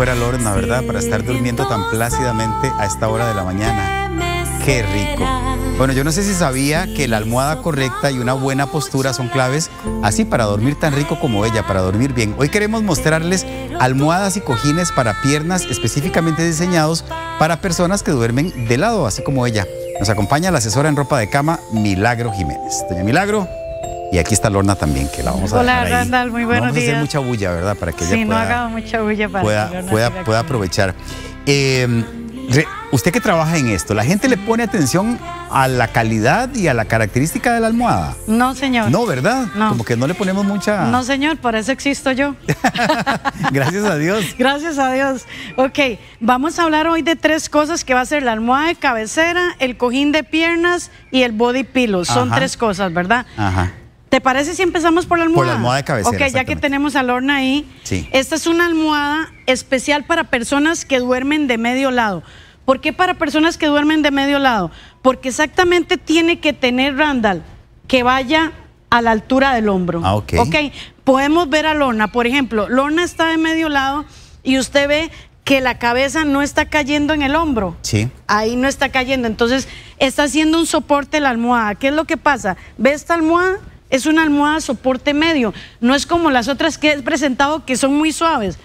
fuera horno, ¿verdad? Para estar durmiendo tan plácidamente a esta hora de la mañana. Qué rico. Bueno, yo no sé si sabía que la almohada correcta y una buena postura son claves así para dormir tan rico como ella, para dormir bien. Hoy queremos mostrarles almohadas y cojines para piernas específicamente diseñados para personas que duermen de lado, así como ella. Nos acompaña la asesora en ropa de cama, Milagro Jiménez. Doña Milagro, y aquí está Lorna también, que la vamos a Hola, dejar muy buenos días. Vamos a hacer mucha bulla, ¿verdad? Para que ella sí, no haga mucha bulla para que pueda, aprovechar. Em, usted que trabaja en esto, ¿la gente le pone atención a la calidad y a la característica de la almohada? No, señor. No, ¿verdad? No. Como que no le ponemos mucha... No, señor, por eso existo yo. Gracias a Dios. Gracias a Dios. Ok, vamos a hablar hoy de tres cosas que va a ser la almohada de cabecera, el cojín de piernas y el body pillow. Son tres cosas, ¿verdad? Ajá. ¿Te parece si empezamos por la almohada? Por la almohada de cabecera. Ok, ya que tenemos a Lorna ahí. Sí. Esta es una almohada especial para personas que duermen de medio lado. ¿Por qué para personas que duermen de medio lado? Porque exactamente tiene que tener Randall que vaya a la altura del hombro. Ah, ok. Ok, podemos ver a Lorna. Por ejemplo, Lorna está de medio lado y usted ve que la cabeza no está cayendo en el hombro. Sí. Ahí no está cayendo. Entonces está haciendo un soporte la almohada. ¿Qué es lo que pasa? ¿Ve esta almohada? Es una almohada soporte medio. No es como las otras que he presentado que son muy suaves.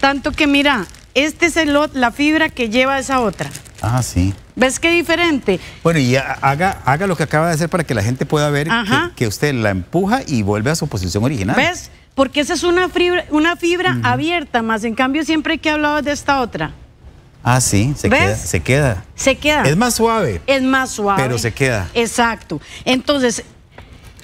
Tanto que mira, este es el, la fibra que lleva esa otra. Ah, sí. ¿Ves qué diferente? Bueno, y haga, haga lo que acaba de hacer para que la gente pueda ver que, usted la empuja y vuelve a su posición original. ¿Ves? Porque esa es una fibra, una fibra abierta, más en cambio siempre que he hablado de esta otra. Ah, sí, se se queda. Se queda. Es más suave. Es más suave. Pero se queda. Exacto. Entonces,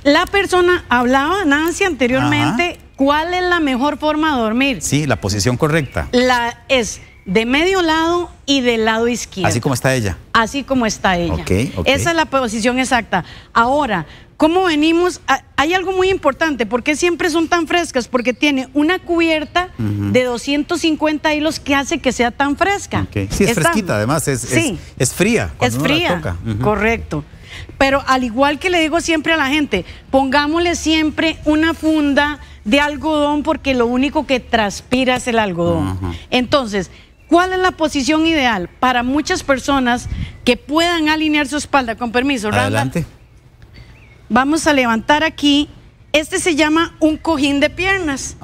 la persona hablaba, Nancy, anteriormente, ¿cuál es la mejor forma de dormir? Sí, la posición correcta. La es de medio lado y del lado izquierdo. Así como está ella. Así como está ella. Esa es la posición exacta. Ahora, ¿cómo venimos? Ah, hay algo muy importante. ¿Por qué siempre son tan frescas? Porque tiene una cubierta de 250 hilos que hace que sea tan fresca. Sí, es fresquita, además. Es, sí, es, fría. es fría. Correcto. Pero al igual que le digo siempre a la gente, pongámosle siempre una funda de algodón porque lo único que transpira es el algodón. Entonces, ¿cuál es la posición ideal para muchas personas que puedan alinear su espalda? Con permiso, Adelante. Vamos a levantar aquí. Este se llama un cojín de piernas.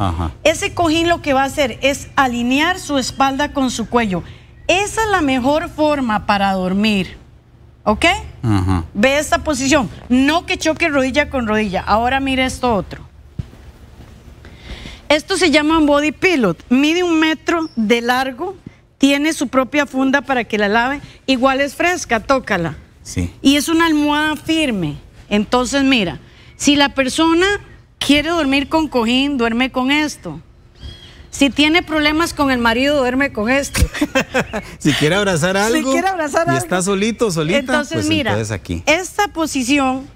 Ese cojín lo que va a hacer es alinear su espalda con su cuello. Esa es la mejor forma para dormir. ¿Ok? Ve esta posición. No que choque rodilla con rodilla. Ahora mira esto otro. Esto se llama un body pilot. Mide un metro de largo, tiene su propia funda para que la lave. Igual es fresca, tócala. Y es una almohada firme. Entonces, mira, si la persona quiere dormir con cojín, duerme con esto. Si tiene problemas con el marido, duerme con esto. si quiere abrazar algo si quiere abrazar y está solito, solita, entonces pues mira, aquí. esta posición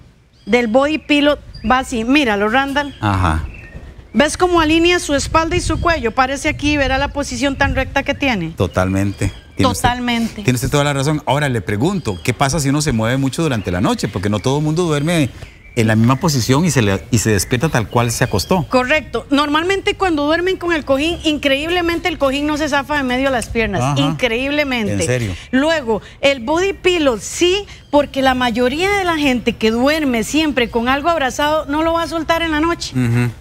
del body pillow va así. Míralo, Randall. Ajá. ¿Ves cómo alinea su espalda y su cuello? Parece aquí, verá la posición tan recta que tiene. Totalmente. Totalmente. Tienes toda la razón. Ahora le pregunto, ¿qué pasa si uno se mueve mucho durante la noche? Porque no todo el mundo duerme en la misma posición y se, y se despierta tal cual se acostó. Correcto. Normalmente cuando duermen con el cojín, increíblemente el cojín no se zafa de medio de las piernas. Increíblemente. En serio. Luego, el body pillow sí, porque la mayoría de la gente que duerme siempre con algo abrazado no lo va a soltar en la noche.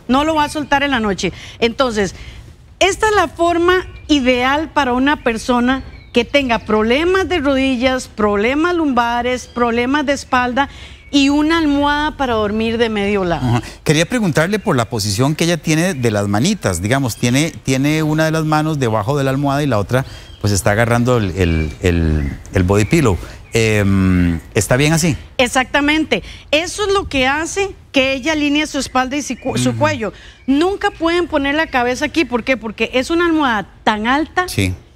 No lo va a soltar en la noche. Entonces, esta es la forma ideal para una persona que tenga problemas de rodillas, problemas lumbares, problemas de espalda y una almohada para dormir de medio lado. Quería preguntarle por la posición que ella tiene de las manitas, digamos, tiene, tiene una de las manos debajo de la almohada y la otra pues está agarrando el, el, body pillow. Em, ¿Está bien así? Exactamente. Eso es lo que hace que ella alinee su espalda y su, cuello. Nunca pueden poner la cabeza aquí. ¿Por qué? Porque es una almohada tan alta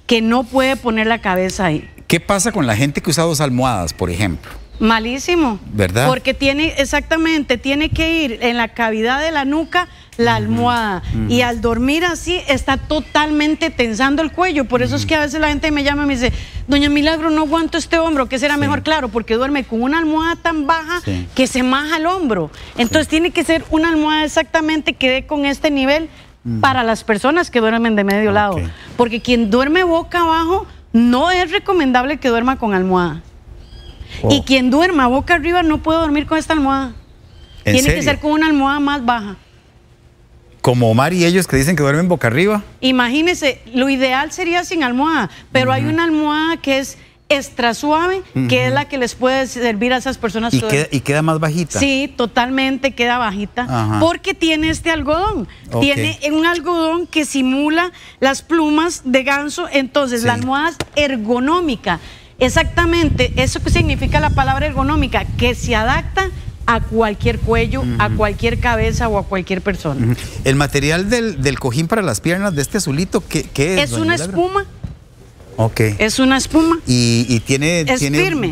que no puede poner la cabeza ahí. ¿Qué pasa con la gente que usa dos almohadas, por ejemplo? Malísimo. ¿Verdad? Porque tiene, exactamente, tiene que ir en la cavidad de la nuca la almohada. Y al dormir así está totalmente tensando el cuello. Por eso es que a veces la gente me llama y me dice, Doña Milagro, no aguanto este hombro, ¿qué será mejor? Claro, porque duerme con una almohada tan baja que se maja el hombro. Entonces tiene que ser una almohada exactamente que dé con este nivel para las personas que duermen de medio lado. Porque quien duerme boca abajo no es recomendable que duerma con almohada. Y quien duerma boca arriba no puede dormir con esta almohada. Tiene que ser con una almohada más baja. Como Omar y ellos que dicen que duermen boca arriba. Imagínense, lo ideal sería sin almohada, pero hay una almohada que es extra suave, que es la que les puede servir a esas personas. ¿Y queda, y queda más bajita? Sí, totalmente queda bajita, porque tiene este algodón. Tiene un algodón que simula las plumas de ganso, entonces la almohada es ergonómica. Exactamente, eso que significa la palabra ergonómica, que se adapta a cualquier cuello, a cualquier cabeza o a cualquier persona. El material del, cojín para las piernas de este azulito, ¿qué, es? Es una espuma. Ok. Es una espuma. Y, tiene,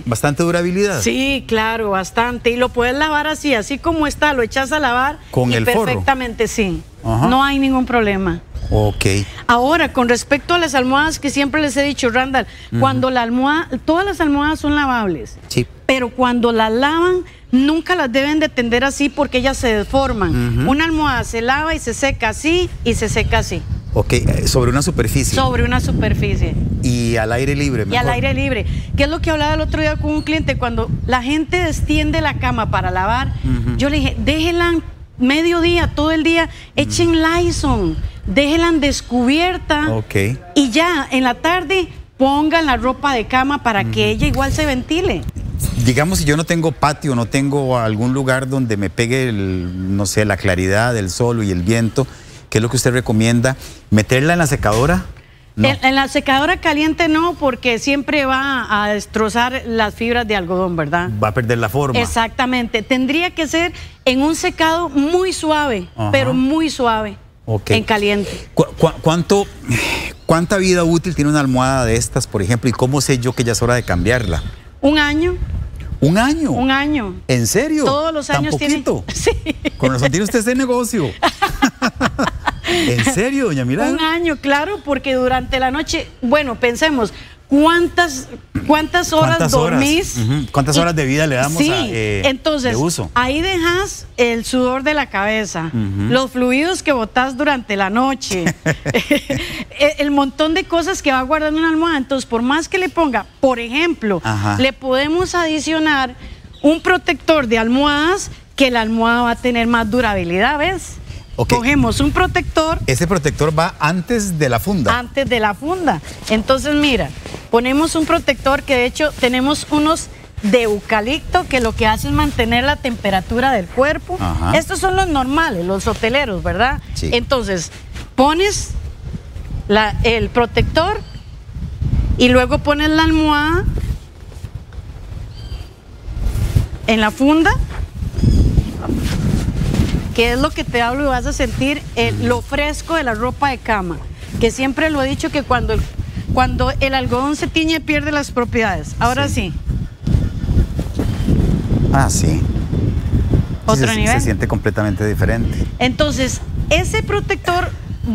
bastante durabilidad. Sí, claro, bastante. Y lo puedes lavar así, así como está, lo echas a lavar. Con y el perfectamente, sí. No hay ningún problema. Ok. Ahora, con respecto a las almohadas que siempre les he dicho, Randall, cuando la almohada, todas las almohadas son lavables. Sí. Pero cuando las lavan, nunca las deben de tender así porque ellas se deforman. Una almohada se lava y se seca así y se seca así. Ok, eh, sobre una superficie. Sobre una superficie. Y al aire libre. Mejor. Y al aire libre. ¿Qué es lo que hablaba el otro día con un cliente? Cuando la gente extiende la cama para lavar, yo le dije, déjela mediodía, todo el día, echen mm. Lyson, déjenla descubierta. Ok Y ya en la tarde pongan la ropa de cama para que mm. ella igual se ventile. Digamos, si yo no tengo patio, no tengo algún lugar donde me pegue, no sé, la claridad del sol y el viento, ¿qué es lo que usted recomienda? ¿Meterla en la secadora? En, la secadora caliente no, porque siempre va a destrozar las fibras de algodón, ¿verdad? Va a perder la forma. Exactamente. Tendría que ser en un secado muy suave, pero muy suave. En caliente. cuánto, ¿Cuánta vida útil tiene una almohada de estas, por ejemplo? ¿Y cómo sé yo que ya es hora de cambiarla? Un año. ¿Un año? Un año. ¿En serio? Todos los años tiene. Sí. Con razón tiene usted ese negocio. ¿En serio, doña Miranda? Un año, claro, porque durante la noche, bueno, pensemos, ¿cuántas, cuántas horas dormís? ¿Cuántas horas de vida le damos a, eh, entonces, Ahí dejas el sudor de la cabeza, los fluidos que botás durante la noche, e, el montón de cosas que va guardando una almohada. Entonces, por más que le ponga, por ejemplo, le podemos adicionar un protector de almohadas que la almohada va a tener más durabilidad, ¿ves? Cogemos un protector. Ese protector va antes de la funda. Antes de la funda. Entonces, mira, ponemos un protector que de hecho tenemos unos de eucalipto que lo que hace es mantener la temperatura del cuerpo. Estos son los normales, los hoteleros, ¿verdad? Sí. Entonces, pones el protector y luego pones la almohada en la funda que es lo que te hablo y vas a sentir el eh, lo fresco de la ropa de cama, que siempre lo he dicho que cuando el, cuando el algodón se tiñe pierde las propiedades. Ahora sí. Ah, sí. Otro nivel. Se siente completamente diferente. Entonces, ese protector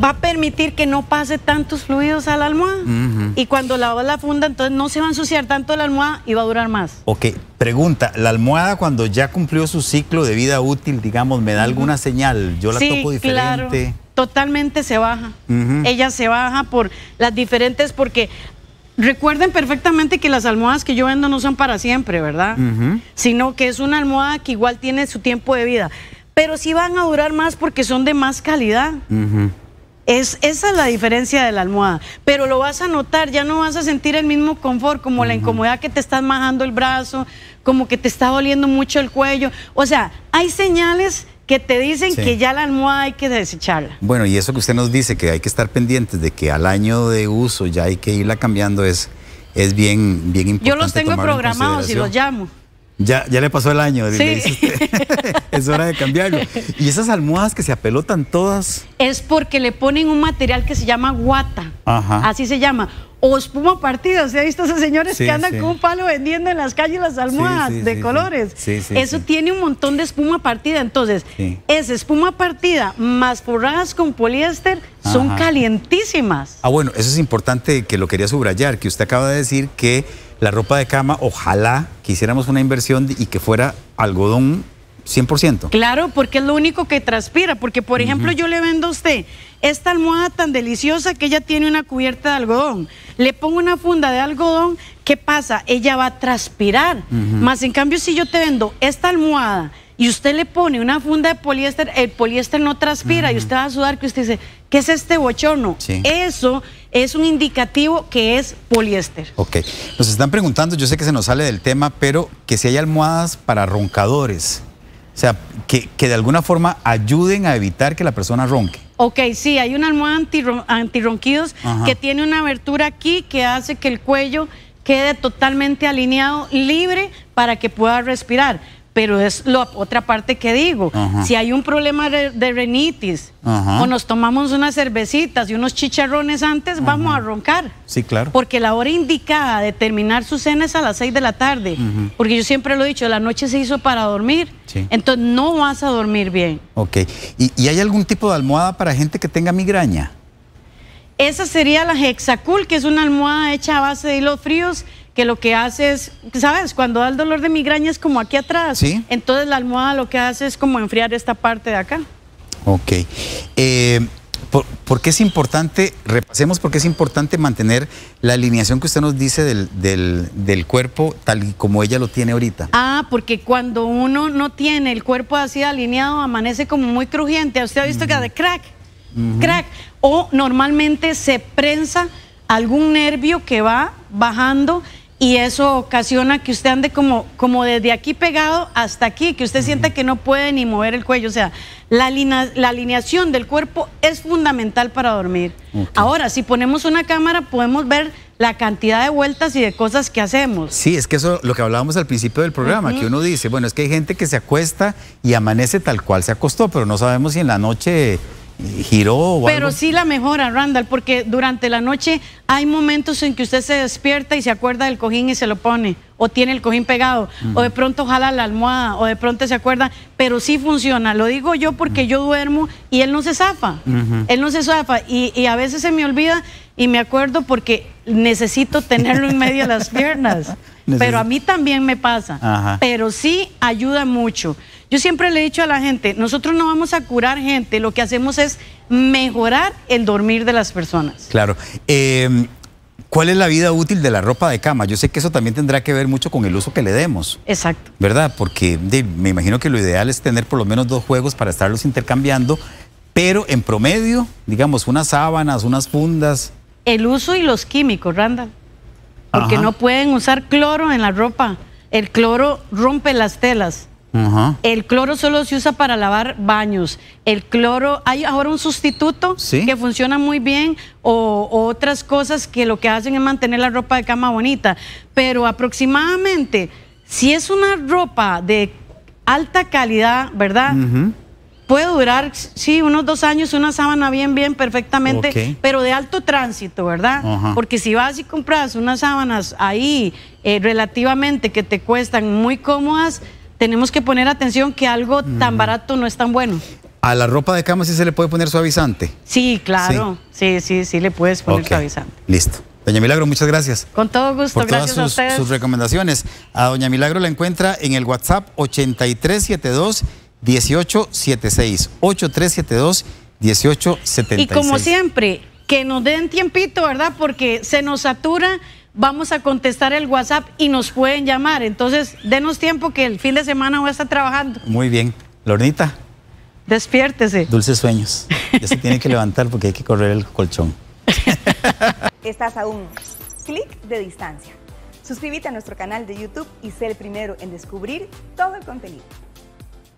va a permitir que no pase tantos fluidos a la almohada. Y cuando lavas la funda, entonces no se va a ensuciar tanto la almohada y va a durar más. Ok, pregunta, la almohada cuando ya cumplió su ciclo de vida útil, digamos, ¿me da alguna señal? Yo la toco diferente. Claro, totalmente se baja. Ella se baja por las diferentes, porque Recuerden perfectamente que las almohadas que yo vendo no son para siempre, ¿verdad? Sino que es una almohada que igual tiene su tiempo de vida. Pero sí van a durar más porque son de más calidad. Es, esa es la diferencia de la almohada, pero lo vas a notar, ya no vas a sentir el mismo confort, como la incomodidad que te estás majando el brazo, como que te está doliendo mucho el cuello. O sea, hay señales que te dicen que ya la almohada hay que desecharla. Bueno, y eso que usted nos dice, que hay que estar pendientes de que al año de uso ya hay que irla cambiando, es, es bien, bien importante. Yo los tengo programados y los llamo. Ya, ya le pasó el año. es hora de cambiarlo. Y esas almohadas que se apelotan todas. Es porque le ponen un material que se llama guata. Ajá. Así se llama. O espuma partida. ¿Se ha visto esos señores que andan con un palo vendiendo en las calles las almohadas de colores? Eso tiene un montón de espuma partida. Entonces, esa espuma partida más forradas con poliéster son calientísimas. Ah, bueno, eso es importante que lo quería subrayar, que usted acaba de decir que la ropa de cama, ojalá quisiéramos una inversión y que fuera algodón 100%. Claro, porque es lo único que transpira. Porque, por ejemplo, yo le vendo a usted esta almohada tan deliciosa que ella tiene una cubierta de algodón. Le pongo una funda de algodón, ¿qué pasa? Ella va a transpirar. Más en cambio, si yo te vendo esta almohada y usted le pone una funda de poliéster, el poliéster no transpira y usted va a sudar que usted dice, ¿qué es este bochorno? Eso es un indicativo que es poliéster. Ok, nos están preguntando, yo sé que se nos sale del tema, pero que si hay almohadas para roncadores. O sea, que, de alguna forma ayuden a evitar que la persona ronque. Ok, sí, hay un almohada antirronquidos que tiene una abertura aquí que hace que el cuello quede totalmente alineado, libre para que pueda respirar pero es la otra parte que digo. Si hay un problema de, renitis o nos tomamos unas cervecitas y unos chicharrones antes, vamos a roncar. Sí, claro. Porque la hora indicada de terminar su cena es a las 6 de la tarde. Porque yo siempre lo he dicho, la noche se hizo para dormir. Entonces no vas a dormir bien. Ok. ¿Y, ¿Y hay algún tipo de almohada para gente que tenga migraña? Esa sería la Hexacool, que es una almohada hecha a base de hilos fríos que lo que hace es, ¿sabes? Cuando da el dolor de migraña es como aquí atrás. ¿Sí? Entonces la almohada lo que hace es como enfriar esta parte de acá. Ok. Eh, ¿por, qué es importante, repasemos por qué es importante mantener la alineación que usted nos dice del, cuerpo tal y como ella lo tiene ahorita? Ah, porque cuando uno no tiene el cuerpo así alineado, amanece como muy crujiente. ¿Usted ha visto que hace crack? Crack. O normalmente se prensa algún nervio que va bajando y eso ocasiona que usted ande como, como desde aquí pegado hasta aquí, que usted sienta que no puede ni mover el cuello. O sea, la, alineación del cuerpo es fundamental para dormir. Ahora, si ponemos una cámara, podemos ver la cantidad de vueltas y de cosas que hacemos. Sí, es que eso lo que hablábamos al principio del programa, que uno dice, bueno, es que hay gente que se acuesta y amanece tal cual se acostó, pero no sabemos si en la noche giró. Pero sí la mejora, Randall, porque durante la noche hay momentos en que usted se despierta y se acuerda del cojín y se lo pone, o tiene el cojín pegado, o de pronto jala la almohada, o de pronto se acuerda, pero sí funciona. Lo digo yo porque yo duermo y él no se zafa, él no se zafa, y a veces se me olvida y me acuerdo porque necesito tenerlo en medio de las piernas. Pero a mí también me pasa. Pero sí ayuda mucho. Yo siempre le he dicho a la gente, nosotros no vamos a curar gente, lo que hacemos es mejorar el dormir de las personas. Claro. Em, ¿Cuál es la vida útil de la ropa de cama? Yo sé que eso también tendrá que ver mucho con el uso que le demos. Exacto. ¿Verdad? Porque me imagino que lo ideal es tener por lo menos dos juegos para estarlos intercambiando, pero en promedio, digamos, unas sábanas, unas fundas, el uso y los químicos, Randall. Porque no pueden usar cloro en la ropa. El cloro rompe las telas. El cloro solo se usa para lavar baños. El cloro, hay ahora un sustituto que funciona muy bien o, otras cosas que lo que hacen es mantener la ropa de cama bonita. Pero aproximadamente, si es una ropa de alta calidad, ¿verdad? puede durar, sí, unos dos años, una sábana bien, bien, perfectamente, pero de alto tránsito, ¿verdad? Porque si vas y compras unas sábanas ahí eh, relativamente que te cuestan muy cómodas, tenemos que poner atención que algo tan barato no es tan bueno. ¿A la ropa de cama sí se le puede poner suavizante? Sí, claro. Sí, sí, sí, le puedes poner suavizante. Listo. Doña Milagro, muchas gracias. Con todo gusto, gracias sus, a ustedes. sus recomendaciones. A Doña Milagro la encuentra en el WhatsApp 8372 1876 8372 1876. Y como siempre, que nos den tiempito, ¿verdad? Porque se nos satura, vamos a contestar el WhatsApp y nos pueden llamar. Entonces, denos tiempo que el fin de semana voy a estar trabajando. Muy bien. Lornita. Despiértese. Dulces sueños. Ya se tiene que levantar porque hay que correr el colchón. Estás aún. un clic de distancia. Suscríbete a nuestro canal de YouTube y sé el primero en descubrir todo el contenido.